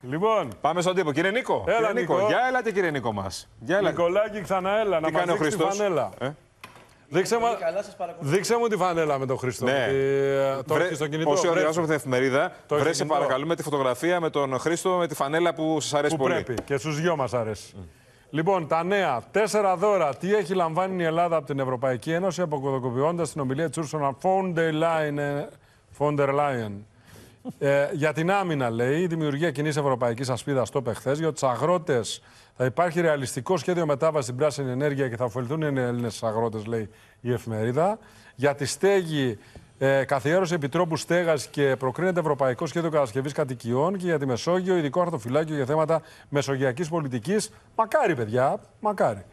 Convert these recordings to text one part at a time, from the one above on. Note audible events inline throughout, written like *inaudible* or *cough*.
Λοιπόν, πάμε στον τύπο. Κύριε Νίκο, έλα, κύριε Νίκο. Νίκο. για έλατε κύριε Νίκο μας. Για έλα. Νικολάκη, ξανά έλα, να κάνει μας δείξει τη φανέλα. Ε? Δείξε, μα... Δείξε μου τη φανέλα με τον Χριστό. Ναι. Ε, το Βρε... στο κινητό. Όσοι διαβάζουμε την εφημερίδα, βρε παρακαλούμε τη φωτογραφία με τον Χρήστο με τη φανέλα που σας αρέσει που πολύ. Πρέπει. Και στους δυο μας αρέσει. Mm. Λοιπόν, τα νέα. Τέσσερα δώρα. Τι έχει λαμβάνει η Ελλάδα από την Ευρωπαϊκή Ένωση αποκοδοκοποιώντας την ομιλία τη Ursula von der Leyen. Ε, για την άμυνα, λέει, η δημιουργία κοινής ευρωπαϊκής ασπίδας το χθες για τους αγρότες. Θα υπάρχει ρεαλιστικό σχέδιο μετάβασης στην πράσινη ενέργεια και θα ωφεληθούν οι Έλληνες αγρότες, λέει η εφημερίδα. Για τη στέγη, ε, καθιέρωση επιτρόπου στέγας και προκρίνεται ευρωπαϊκό σχέδιο κατασκευής κατοικιών. Και για τη Μεσόγειο, ειδικό χαρτοφυλάκιο για θέματα μεσογειακής πολιτικής. Μακάρι, παιδιά, μακάρι.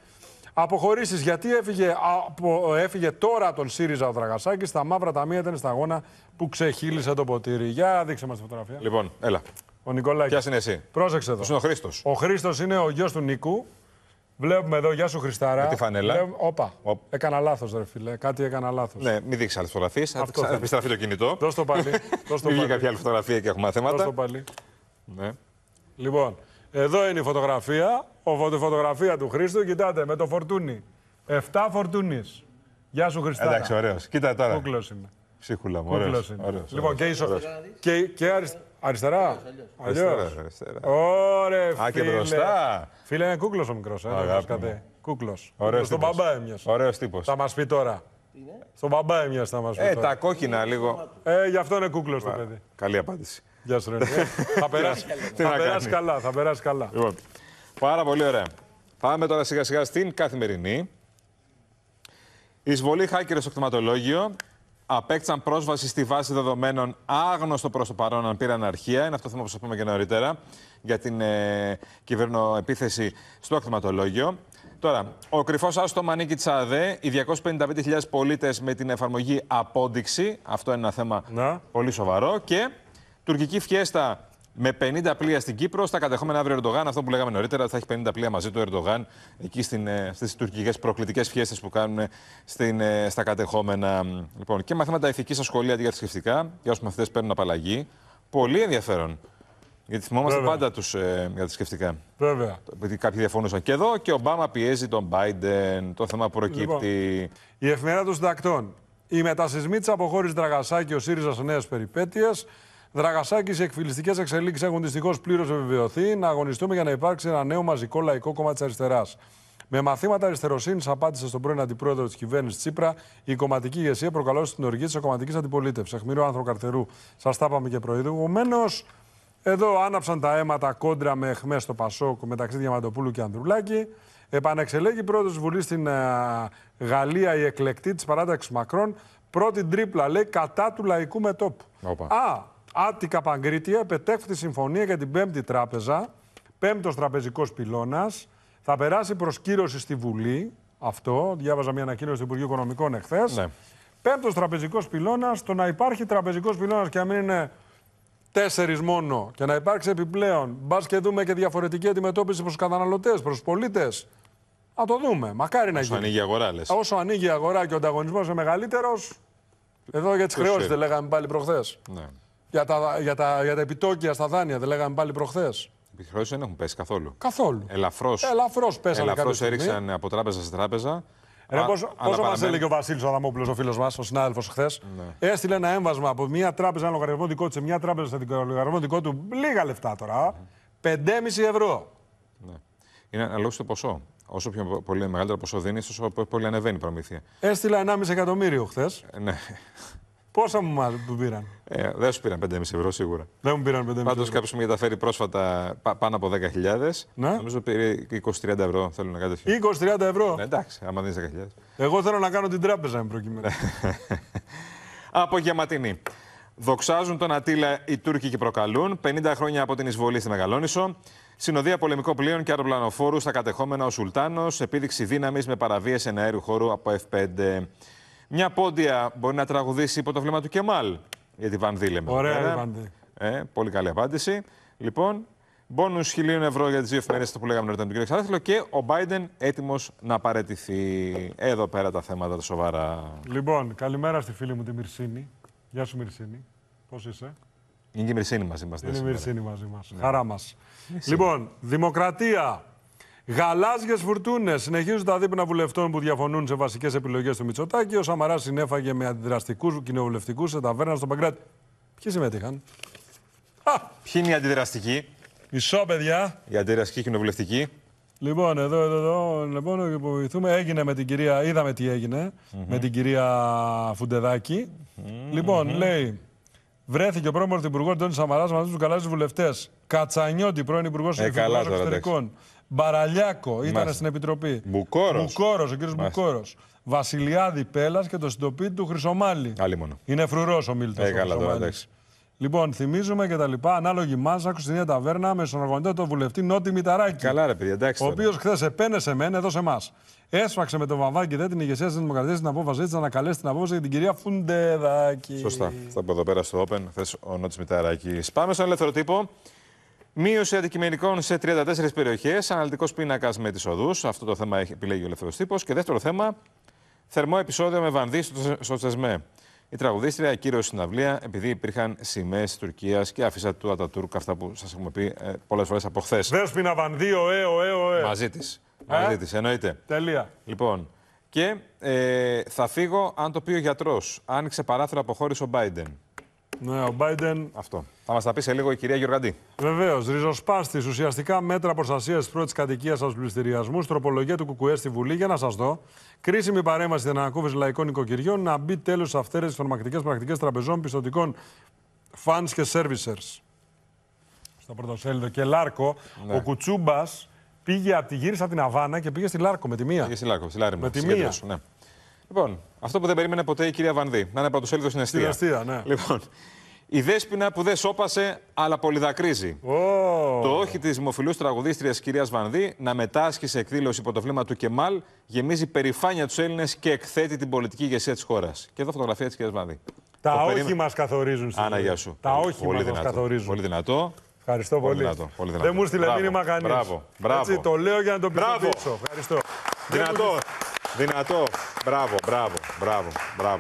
Αποχωρήσεις. Γιατί έφυγε, απο, έφυγε τώρα τον ΣΥΡΙΖΑ ο Δραγασάκης. Στα μαύρα ταμεία ήταν στα γόνα που ξεχύλισε το ποτήρι. Για δείξε μας τη φωτογραφία. Λοιπόν, έλα. Ο Νικολάκης. Ποια είναι εσύ. Πρόσεξε εδώ. Είναι ο Χρήστος. Ο Χρήστος είναι ο γιος του Νίκου. Βλέπουμε εδώ, γεια σου Χριστάρα. Με τη φανέλα. Όπα. Οπ. Έκανα λάθος, ρε φίλε. Κάτι έκανα λάθος. Ναι, μην δείξεις άλλες φωτογραφίες. Θα επιστραφεί το κινητό. Δώσ' το πάλι. Δώσ' το πάλι. κάποια άλλη φωτογραφία και έχουμε θέματα. Δώσ' το πάλι. Ναι. Λοιπόν, εδώ είναι η φωτογραφία. Ο, φωτογραφία του Χρήστου, κοιτάτε, με το φορτούνι. 7 φορτούνις. Γεια σου, Χριστάρα. Εντάξει, ωραίος. Κοίτα τώρα. Κούκλος είναι. Ψίχουλα μου, ωραίος. Λοιπόν, και, ίσο... και, και αριστε... αριστερά. Αλλιώς. Ωραία, φίλε. Α, και μπροστά. Φίλε, είναι κούκλος ο μικρός. Ε, κούκλο. Στον μπαμπά έμοιε. Ωραίος τύπος. Θα μας πει τώρα. Στον μπαμπά θα μας πει. Ε, τα κόκκινα λίγο. Ε, γι' αυτό είναι κούκλος το παιδί. Καλή απάντηση. Γεια σου, Ρενέ. *laughs* θα περάσει, θα περάσει καλά, θα περάσει καλά. Λοιπόν, πάρα πολύ ωραία. Πάμε τώρα σιγά σιγά στην καθημερινή. Εισβολή χάκερ στο κτηματολόγιο. Απέκτησαν πρόσβαση στη βάση δεδομένων άγνωστο προς το παρόν αν πήραν αρχεία. Είναι αυτό το θέμα που σας πούμε και νωρίτερα για την ε, κυβερνοεπίθεση στο κτηματολόγιο. Τώρα, ο κρυφός άστομα νίκη τη οι 255.000 πολίτες με την εφαρμογή απόδειξη. Αυτό είναι ένα θέμα Να. πολύ σοβαρό. Και Τουρκική φιέστα με 50 πλοία στην Κύπρο, στα κατεχόμενα αύριο Ερντογάν. Αυτό που λέγαμε νωρίτερα, θα έχει 50 πλοία μαζί του Ερντογάν εκεί ε, στις τουρκικές τουρκικές προκλητικές που κάνουν ε, στην, ε, στα κατεχόμενα. Λοιπόν, και μαθήματα ηθικής στα σχολεία για θρησκευτικά, για όσους μαθητές παίρνουν απαλλαγή. Πολύ ενδιαφέρον. Γιατί θυμόμαστε πάντα τους ε, για τα σκεφτικά. Βέβαια. Γιατί κάποιοι διαφωνούσαν. Και εδώ και ο Ομπάμα πιέζει τον Biden, το θέμα προκύπτει. Λοιπόν, η εφημερίδα των συντακτών. Η μετασυσμοί τη αποχώρηση Δραγασάκη, ο ΣΥΡΙΖΑ σε νέες Δραγασάκη, εκφυλιστικές εξελίξεις έχουν δυστυχώς πλήρως επιβεβαιωθεί. Να αγωνιστούμε για να υπάρξει ένα νέο μαζικό λαϊκό κόμμα της αριστεράς. Με μαθήματα αριστεροσύνης, απάντησε στον πρώην αντιπρόεδρο της κυβέρνησης Τσίπρα, η κομματική ηγεσία προκαλώσε την οργή της κομματική αντιπολίτευσης. Αχμηρό άνθρωπο καρτερού, σας τα είπαμε και προηγουμένως. Εδώ άναψαν τα αίματα κόντρα με εχμές στο Πασόκ μεταξύ Διαμαντοπούλου και Ανδρουλάκη. Επανεξελέγει πρόεδρος της Βουλής στην α, Γαλλία η εκλεκτή της παράταξης Μακρόν. Πρώτη τρίπλα λέει κατά του λαϊκού μετόπου. Α, Άτικα Παγκρίτια επετέχθη συμφωνία για την πέμπτη τράπεζα, πέμπτος τραπεζικός πυλώνας. Θα περάσει προσκύρωση στη Βουλή, αυτό, διάβαζα μια ανακοίνωση του Υπουργείου Οικονομικών εχθές. Ναι. Πέμπτος τραπεζικός πυλώνας, το να υπάρχει τραπεζικός πυλώνας και να μην είναι τέσσερις μόνο και να υπάρξει επιπλέον, μπας και δούμε και διαφορετική αντιμετώπιση προς τους καταναλωτές, προς τους πολίτες. Να το δούμε. Μακάρι να γίνει. Όσο ανοίγει η αγορά, Όσο ανοίγει η αγορά και ο ανταγωνισμός είναι μεγαλύτερος. Εδώ για τις χρεώσει λέγαμε πάλι προχθές. Ναι για τα, για, τα, για τα επιτόκια στα δάνεια, δεν λέγαμε πάλι προχθές. Οι επιχρεώσει δεν έχουν πέσει καθόλου. Καθόλου. Ελαφρώς. Ελαφρώς πέσανε. Ελαφρώ έριξαν από τράπεζα σε τράπεζα. Ρε, Α, πόσο πόσο μας έλεγε ο Βασίλης Αδαμόπουλος, ο φίλος μας, ο συνάδελφος χθες. Ναι. Έστειλε ένα έμβασμα από μια τράπεζα, ένα λογαριασμό δικό του, σε μια τράπεζα, σε λογαριασμό δικό του, λίγα λεφτά τώρα. Ναι. 5,5 ευρώ. Ναι. Είναι αναλόγως το ποσό. Όσο πιο πολύ μεγαλύτερο ποσό δίνεις, τόσο πολύ ανεβαίνει η προμήθεια. Έστειλε 1,5 εκατομμύριο χθες. Ε, ναι. Πόσα μου πήραν. Ε, δεν σου πήραν 5,5 ευρώ σίγουρα. Δεν μου πήραν 5,5 ευρώ. Πάντω κάποιο μου μεταφέρει πρόσφατα πάνω από 10.000. Ναι. Νομίζω πήρε 20-30 ευρώ. Θέλω να κάνω 20-30 ευρώ. Ναι, εντάξει, άμα δεν 10.000. Εγώ θέλω να κάνω την τράπεζα με προκειμένου. *laughs* Απογευματινή. Δοξάζουν τον Ατήλα οι Τούρκοι και προκαλούν. 50 χρόνια από την εισβολή στη Μεγαλόνισο. Συνοδεία πολεμικό πλοίων και αεροπλανοφόρου στα κατεχόμενα ο Σουλτάνος. Επίδειξη δύναμης με παραβιαση εναεριου εναέρου χώρου από F5. Μια πόντια μπορεί να τραγουδήσει υπό το βλέμμα του Κεμάλ. Γιατί Βανδί Ωραία, η Ε, πολύ καλή απάντηση. Λοιπόν, μπόνους χιλίων ευρώ για τις δύο εφημερίδες που λέγαμε νωρίτερα με τον κύριο Ξαράθυλο και ο Biden έτοιμος να παρετηθεί. Εδώ πέρα τα θέματα τα σοβαρά. Λοιπόν, καλημέρα στη φίλη μου τη Μυρσίνη. Γεια σου, Μυρσίνη. Πώς είσαι. Είναι και η Μυρσίνη μαζί μας. Είναι η Μυρσίνη μαζί μας. Ναι. Χαρά μας. Λοιπόν, Δημοκρατία. Γαλάζιες φουρτούνες. Συνεχίζουν τα δείπνα βουλευτών που διαφωνούν σε βασικές επιλογές του Μητσοτάκη. Ο Σαμαρά συνέφαγε με αντιδραστικούς κοινοβουλευτικούς σε ταβέρνας στον Παγκράτη. Ποιοι συμμετείχαν. Α! Ποιοι είναι οι αντιδραστικοί. Μισό, παιδιά. Οι αντιδραστικοί κοινοβουλευτικοί. Λοιπόν, εδώ, εδώ, εδώ, λοιπόν, υποβοηθούμε. Έγινε με την κυρία, είδαμε τι έγινε, με την κυρία Φουντεδάκη. Λοιπόν, λέει, Βρέθηκε ο πρώην Πρωθυπουργός Ντόνι Σαμαράς μαζί τους καλάζεις βουλευτές. Κατσανιώτη, πρώην Υπουργός ε, Εξωτερικών. Μπαραλιάκο ήταν στην Επιτροπή. Μπουκόρος. ο κύριος Μπουκόρος. Βασιλιάδη Πέλλα και το συντοπίτη του Χρυσομάλη. Άλλη μόνο. Είναι φρουρός ο Μίλτος. Ε, τώρα, εντάξει. Λοιπόν, θυμίζουμε και τα λοιπά. Ανάλογη μάζα, στην ίδια ταβέρνα με στον οργανωτή του βουλευτή Νότι Μηταράκη. Καλά, ρε παιδιά, εντάξει. Ο οποίος χθες επένεσε μεν εδώ σε εμάς. Έσφαξε με τον Βαβάκη δεν την ηγεσία τη Δημοκρατία την απόφαση της να ανακαλέσει την απόφαση για την κυρία Φουντεδάκη. Σωστά. Θα πω εδώ πέρα στο Open, Θες ο Νότ Μηταράκης. Πάμε στον ελεύθερο τύπο. Μείωση αντικειμενικών σε 34 περιοχές. Αναλυτικός πίνακας με τις οδούς. Αυτό το θέμα επιλέγει ο ελεύθερος τύπος. Και δεύτερο θέμα, θερμό επεισόδιο με βανδύ στο Τσεσμέ. Η τραγουδίστρια ακύρωσε στην αυλία επειδή υπήρχαν σημαίες Τουρκίας και άφησα του Ατατούρκ αυτά που σας έχουμε πει ε, πολλές φορές από χθες. Δέσπινα βανδύ, ο ε, ο Μαζί της εννοείται. Τελεία. Λοιπόν, και ε, θα φύγω αν το πει ο γιατρός. Άνοιξε παράθυρο αποχώρησε ο Μπάιντεν. Ναι, ο Biden. Αυτό. Θα μας τα πει σε λίγο η κυρία Γιουργαντή Βεβαίως. Ριζοσπάστης. Ουσιαστικά μέτρα προστασίας της πρώτης κατοικίας τους πληστηριασμούς. Τροπολογία του Κουκουέ στη Βουλή. Για να σας δω. Κρίσιμη παρέμβαση στην ανακούφιση λαϊκών οικοκυριών. Να μπει τέλος σε αυτέ τι τρομακτικέ πρακτικές τραπεζών, πιστοτικών funds και servicers. Στο πρωτοσέλιδο. Και Λάρκο, ναι. ο Κουτσούμπας Πήγε από τη γύρισα την Αβάνα και πήγε στη Λάρκο με τη μία. Πήγε στη Λάρκο, στη Λάρκο. Με τη μία. Ναι. Λοιπόν, αυτό που δεν περίμενε ποτέ η κυρία Βανδύ. Να είναι πρωτοσέλιδο στην αιστεία. Στην αιστεία, ναι. Λοιπόν, η δέσπινα που δεν σώπασε, αλλά πολυδακρίζει. Oh. Το όχι της δημοφιλού τραγουδίστριας κυρίας Βανδί να μετάσχει σε εκδήλωση υπό το βλέμμα του Κεμάλ γεμίζει περηφάνεια τους Έλληνες και εκθέτει την πολιτική ηγεσία της χώρας. Και εδώ φωτογραφία της κυρίας Βανδί. Τα το όχι μας καθορίζουν στην σου. Τα όχι μα καθορίζουν. Πολύ δυνατό. Ευχαριστώ πολύ. πολύ. πολύ δυνατό. Δεν μου στείλε μήνυμα κανείς. Μπράβο. μπράβο. Έτσι, το λέω για να τον πιστοποιήσω. Ευχαριστώ. Δυνατό. Δυνατό. Μπράβο, μπράβο, μπράβο, μπράβο.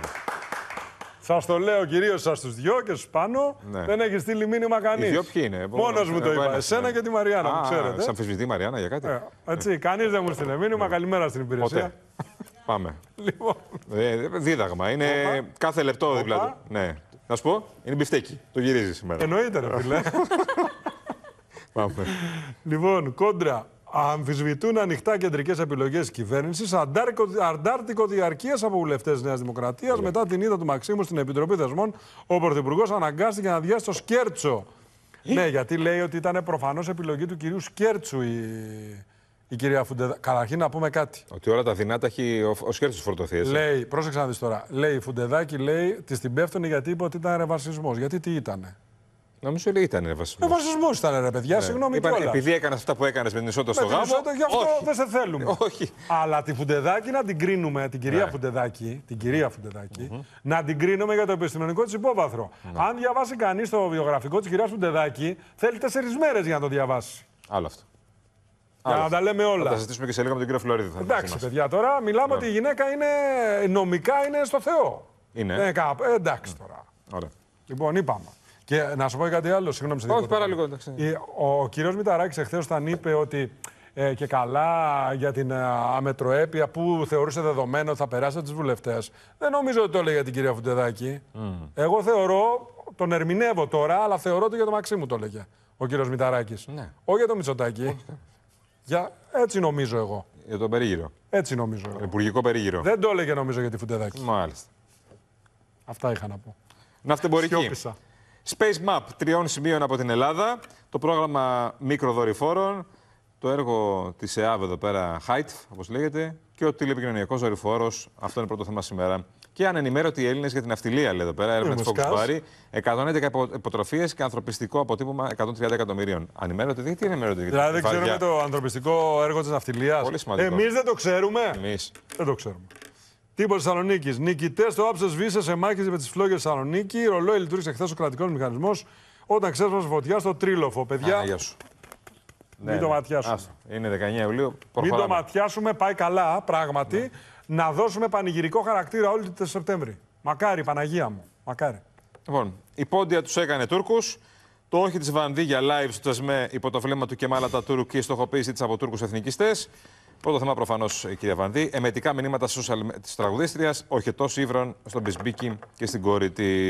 Σα το λέω κυρίως σας τους δυο και στους πάνω. Ναι. Δεν έχει στείλει μήνυμα κανείς. Δυο ποιοι είναι. Μόνος μου το είπα. Εσένα και τη Μαριάννα, μου ξέρετε. Σα αμφισβητεί η Μαριάννα για κάτι. Ε, έτσι, κανείς δεν μου στείλε μήνυμα. Ναι. Καλημέρα στην υπηρεσία. *laughs* Πάμε. Λοιπόν. Ε, δίδαγμα. Είναι κάθε λεπτό δίπλα δηλαδή. του. Ναι. Να σου πω, είναι μπιστέκι. Το γυρίζεις σήμερα. Εννοείται, ρε φίλε. *laughs* Λοιπόν, κόντρα. Αμφισβητούν ανοιχτά κεντρικές επιλογές κυβέρνησης. Αντάρτικο διαρκείας από βουλευτές Νέας Δημοκρατίας. Ναι. Μετά την είδα του Μαξίμου στην Επιτροπή Δεσμών, ο Πρωθυπουργός αναγκάστηκε να διάσει το σκέρτσο. Ε. Ναι, γιατί λέει ότι ήταν προφανώς επιλογή του κυρίου Σκέρτσου η η κυρία Φουντεδάκη. Καταρχήν να πούμε κάτι. Ότι όλα τα δυνατά έχει ο, ο φορτωθεί. Λέει, πρόσεξε να δεις τώρα. Λέει, η Φουντεδάκη λέει, της την πέφτουνε γιατί είπε ότι ήταν ρεβασισμός. Γιατί τι ήτανε. Νομίζω ότι ήταν ρεβασισμός. Ρεβασισμός ήταν, ρε παιδιά, ναι. συγγνώμη Είπαν, κιόλας. Επειδή έκανες αυτά που έκανες με την ισότητα στο γάμο. Όχι, γι' αυτό όχι. δεν σε θέλουμε. *laughs* Όχι. Αλλά τη Φουντεδάκη να την κρίνουμε, την κυρία ναι. Φουντεδάκη, την κυρία Φουντεδάκη mm -hmm. να την κρίνουμε για το επιστημονικό της υπόβαθρο. Ναι. Αν διαβάσει κανείς το βιογραφικό της κυρίας Φουντεδάκη, θέλει τέσσερι μέρες για να το διαβάσει. Άλλο αυτό. Για να τα λέμε όλα. Θα τα συζητήσουμε και σε λίγο με τον κύριο Φλωρίδη. Θα εντάξει, παιδιά, τώρα μιλάμε ναι. ότι η γυναίκα είναι νομικά είναι στο Θεό. Είναι. Ναι, ε, κάπου. εντάξει ναι. τώρα. Ωραία. Λοιπόν, είπαμε. Και να σου πω κάτι άλλο, συγγνώμη. Όχι, παρά λίγο. Εντάξει. Ο, κύριος Μηταράκης εχθές όταν είπε ότι ε, και καλά για την ε, αμετροέπεια που θεωρούσε δεδομένο ότι θα περάσει από του βουλευτές. Δεν νομίζω ότι το έλεγε για την κυρία Φουντεδάκη. Mm. Εγώ θεωρώ, τον ερμηνεύω τώρα, αλλά θεωρώ ότι για το Μαξίμου το έλεγε ο κύριος Μηταράκης. Ναι. Όχι για το Μητσοτάκη. Για... Έτσι νομίζω εγώ. Για τον περίγυρο. Έτσι νομίζω εγώ. Υπουργικό περίγυρο. Δεν το έλεγε νομίζω για τη Φουντεδάκη. Μάλιστα. Αυτά είχα να πω. Ναυτεμπορική. Space Map τριών σημείων από την Ελλάδα. Το πρόγραμμα μικροδορυφόρων. Το έργο της ΕΑΒ εδώ πέρα, Height, όπως λέγεται. Και ο τηλεπικοινωνιακός δορυφόρος. Αυτό είναι το πρώτο θέμα σήμερα. Και ανενημέρωτοι Έλληνες για την αυτιλία, λέει εδώ πέρα, έρευνα τη Φόξ 111 υποτροφίες και ανθρωπιστικό αποτύπωμα 130 εκατομμυρίων. Ανημέρωτοι, δηλαδή τι αυτιλία. Δηλαδή δεν ξέρουμε το ανθρωπιστικό έργο της αυτιλίας. Πολύ σημαντικό. Εμείς δεν το ξέρουμε. Εμείς. Δεν το ξέρουμε. Τύπος Θεσσαλονίκης. Νικητές το άψε βίσε σε μάχες με τις φλόγες Θεσσαλονίκη. Ρολόι λειτουργήσε χθες ο κρατικός μηχανισμός όταν ξέσπασε φωτιά στο τρίλοφο. Παιδιά. Α, ναι, Μην ναι, το ναι. ματιάσουμε. Είναι 19 Ιουλίου. Μην το ματιάσουμε. Πάει καλά, πράγματι. Ναι να δώσουμε πανηγυρικό χαρακτήρα όλη τη Σεπτέμβρη. Μακάρι, Παναγία μου. Μακάρι. Λοιπόν, η πόντια τους έκανε Τούρκους. Το όχι της Βανδί για live στο Τσεσμέ υπό το βλέμμα του Κεμάλα Τατούρου και η στοχοποίηση της από Τούρκους εθνικιστές. Πρώτο θέμα προφανώς, κυρία Βανδί. Εμετικά μηνύματα της τραγουδίστριας, τόσο ύβρον στον Πισμπίκι και στην κόρη της.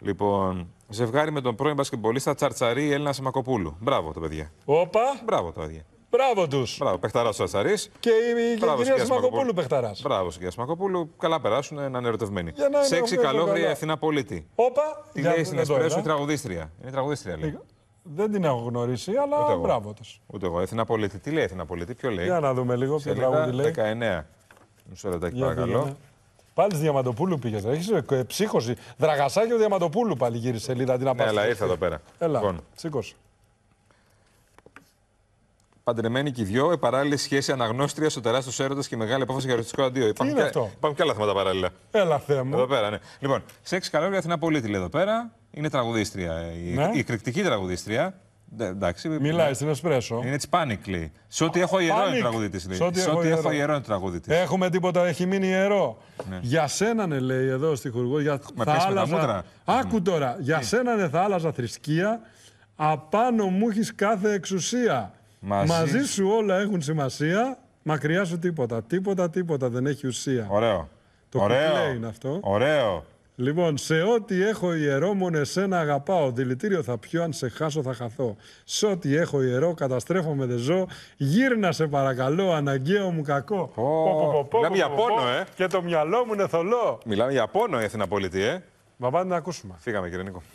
Λοιπόν, ζευγάρι με τον πρώην μπασκεμπολίστα Τσαρτσαρή Έλληνα Μακοπούλου. Μπράβο τα παιδιά. Όπα. Μπράβο τα παιδιά. Μπράβο τους. Μπράβο, παιχταρά ο Ασαρής. Και η, κυρία Σμακοπούλου παιχταρά. Μπράβο, κυρία Σμακοπούλου. Καλά περάσουν, να ερωτευμένοι. Σε έξι καλόγρια, Αθηνά Πολίτη. Όπα, τι λέει στην Εσπρέσου η τραγουδίστρια. Είναι τραγουδίστρια, λέει. Δεν την έχω γνωρίσει, αλλά Ούτε μπράβο της. Ούτε εγώ. Αθηνά Πολίτη. Τι λέει Αθηνά Πολίτη, ποιο λέει. Για να δούμε λίγο ποιο τραγούδι λέει. 19. Μισό λεπτάκι, παρακαλώ. Πάλι της Διαμαντοπούλου πήγες. Έχεις ε, ε, ψύχωση. Δραγασάκι ο Διαμαντοπούλου πάλι γύρισε σελίδα. Την ναι, αλλά ήρθε εδώ πέρα. Έλα, σήκωσε. Λοιπόν. Παντρεμένοι και οι δυο, ε, παράλληλη σχέση αναγνώστρια, στο τεράστιο έρωτα και μεγάλη απόφαση για ρωτιστικό αντίο. Υπάρχουν, και... Αυτό? υπάρχουν και άλλα θέματα παράλληλα. Έλα, θέμα. Εδώ πέρα, ναι. Λοιπόν, σεξ καλό Αθηνά Πολίτη εδώ πέρα. Είναι τραγουδίστρια. Ε, ναι. Η, η τραγουδίστρια. Ε, εντάξει, Μιλάει ναι. στην Εσπρέσο. Είναι έτσι πανικλη. Σε ό,τι έχω ιερό είναι τραγουδί Σε ό,τι έχω ιερό, ιερό είναι τραγουδί Έχουμε τίποτα, έχει μείνει ιερό. Ναι. Για σένα ναι, λέει εδώ στη χουργό. Για... Με πέσει άλλαζα... Άκου τώρα. Για σένα ναι, θα άλλαζα θρησκεία. Απάνω μου έχεις κάθε εξουσία. Μαζί... σου όλα έχουν σημασία, μακριά σου τίποτα. Τίποτα, τίποτα δεν έχει ουσία. Ωραίο. Το Ωραίο. είναι αυτό. Ωραίο. Λοιπόν, σε ό,τι έχω ιερό, μόνο εσένα αγαπάω. Δηλητήριο θα πιω, αν σε χάσω θα χαθώ. Σε ό,τι έχω ιερό, καταστρέφομαι δεν ζω. Γύρνα σε παρακαλώ, αναγκαίο μου κακό. Μιλάμε για πόνο, ε. Και το μυαλό μου είναι θολό. Μιλάμε για πόνο, Εθναπολιτή, ε. Μα πάτε να ακούσουμε. Φύγαμε, κύριε Νίκο.